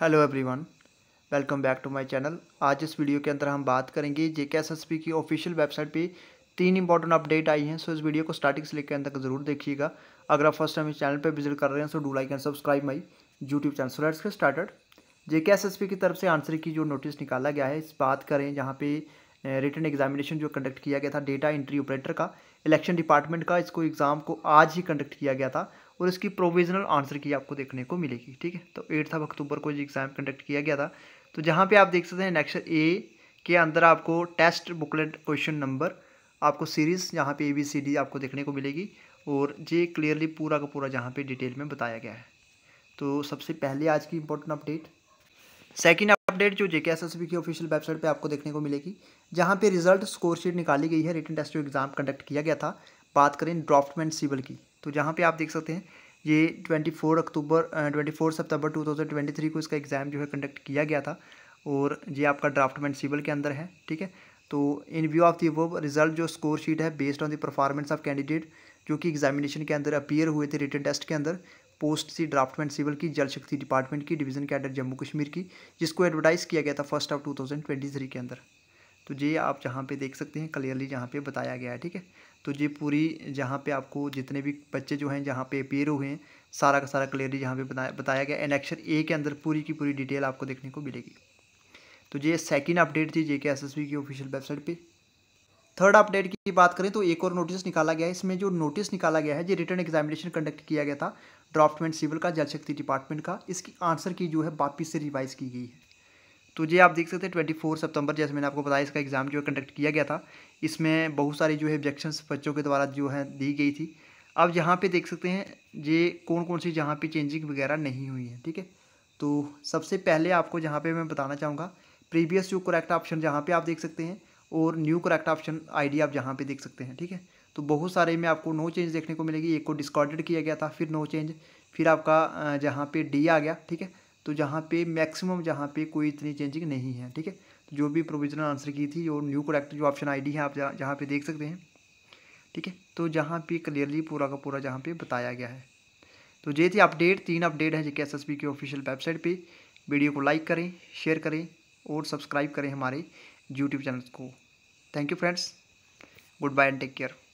hello everyone welcome back to my channel आज इस video के अंदर हम बात करेंगे J K S S P की ऑफिशियल वेबसाइट पे तीन इंपॉर्टेंट अपडेट आई हैं सो इस वीडियो को स्टार्टिंग से लेकर अंत तक जरूर देखिएगा अगर आप फर्स्ट टाइम इस चैनल पर विजिट कर रहे हैं so do like and subscribe my YouTube channel so let's get started J K S S P की तरफ से आंसर की जो नोटिस निकाला गया है इस बात करें जहाँ पे रिटर्न एग्जामिनेशन जो कंडक्ट किया गया था डेटा एंट्री ऑपरेटर का इलेक्शन डिपार्टमेंट का इसको एग्ज़ाम को आज ही कंडक्ट किया गया था और इसकी प्रोविजनल आंसर की आपको देखने को मिलेगी ठीक है तो एट्थ ऑफ अक्टूबर को जो एग्ज़ाम कंडक्ट किया गया था तो जहाँ पे आप देख सकते हैं नेक्स्ट ए के अंदर आपको टेस्ट बुकलेट क्वेश्चन नंबर आपको सीरीज़ यहाँ पे ए बी सी डी आपको देखने को मिलेगी और ये क्लियरली पूरा का पूरा जहाँ पे डिटेल में बताया गया है तो सबसे पहले आज की इंपॉर्टेंट अपडेट सेकंड अपडेट जो जेके एस एस बी की ऑफिशियल वेबसाइट पे आपको देखने को मिलेगी जहाँ पे रिजल्ट स्कोर शीट निकाली गई है रिटर्न टेस्ट जो एग्ज़ाम कंडक्ट किया गया था बात करें ड्राफ्टमैन सिविल की तो जहाँ पे आप देख सकते हैं ये 24 अक्टूबर 24 सितंबर 2023 को इसका एग्ज़ाम जो है कंडक्ट किया गया था और ये आपका ड्राफ्ट सिविल के अंदर है ठीक है तो इन व्यू ऑफ दी वो रिजल्ट जो स्कोर शीट है based on the performance of candidate जो कि एग्जामिनेशन के अंदर अपियर हुए थे रिटर्न टेस्ट के अंदर पोस्ट सी मैंड सिविल की जल शक्ति डिपार्टमेंट की डिवीजन कैडर जम्मू कश्मीर की जिसको एडवर्टाइज़ किया गया था फर्स्ट ऑफ टू के अंदर तो ये आप जहाँ पे देख सकते हैं क्लियरली जहाँ पे बताया गया है ठीक है तो ये पूरी जहाँ पे आपको जितने भी बच्चे जो हैं जहाँ पे अपेयर हुए हैं सारा का सारा क्लियरली जहाँ पे बताया बताया गया एनेक्शन ए के अंदर पूरी की पूरी डिटेल आपको देखने को मिलेगी तो ये सेकेंड अपडेट थी जे के एस की ऑफिशियल वेबसाइट पर थर्ड अपडेट की बात करें तो एक और नोटिस निकाला गया है इसमें जो नोटिस निकाला गया है जो रिटर्न एग्जामिनेशन कंडक्ट किया गया था ड्राफ्टमेंट सिविल का जल शक्ति डिपार्टमेंट का इसकी आंसर की जो है वापिस से रिवाइज की गई है तो ये आप देख सकते हैं ट्वेंटी फोर सितंबर जैसे मैंने आपको बताया इसका एग्ज़ाम जो है कंडक्ट किया गया था इसमें बहुत सारी जो है ऑब्जेक्शन बच्चों के द्वारा जो है दी गई थी अब यहाँ पे देख सकते हैं ये कौन कौन सी जहाँ पे चेंजिंग वगैरह नहीं हुई है ठीक है तो सबसे पहले आपको जहाँ पे मैं बताना चाहूँगा प्रीवियस जो करेक्ट ऑप्शन जहाँ पे आप देख सकते हैं और न्यू करेक्ट ऑप्शन आईडी आप जहाँ पे देख सकते हैं ठीक है तो बहुत सारे में आपको नो चेंज देखने को मिलेगी एक को डिस्कॉर्डेड किया गया था फिर नो चेंज फिर आपका जहाँ पर डी आ गया ठीक है तो जहाँ पे मैक्सिमम जहाँ पे कोई इतनी चेंजिंग नहीं है ठीक है तो जो भी प्रोविजनल आंसर की थी और न्यू करेक्ट जो ऑप्शन आईडी है आप जहाँ पे देख सकते हैं ठीक है तो जहाँ पे क्लियरली पूरा का पूरा जहाँ पे बताया गया है तो ये थी अपडेट तीन अपडेट है जेके एस की ऑफिशियल वेबसाइट पर वीडियो को लाइक करें शेयर करें और सब्सक्राइब करें हमारे यूट्यूब चैनल को thank you friends good bye and take care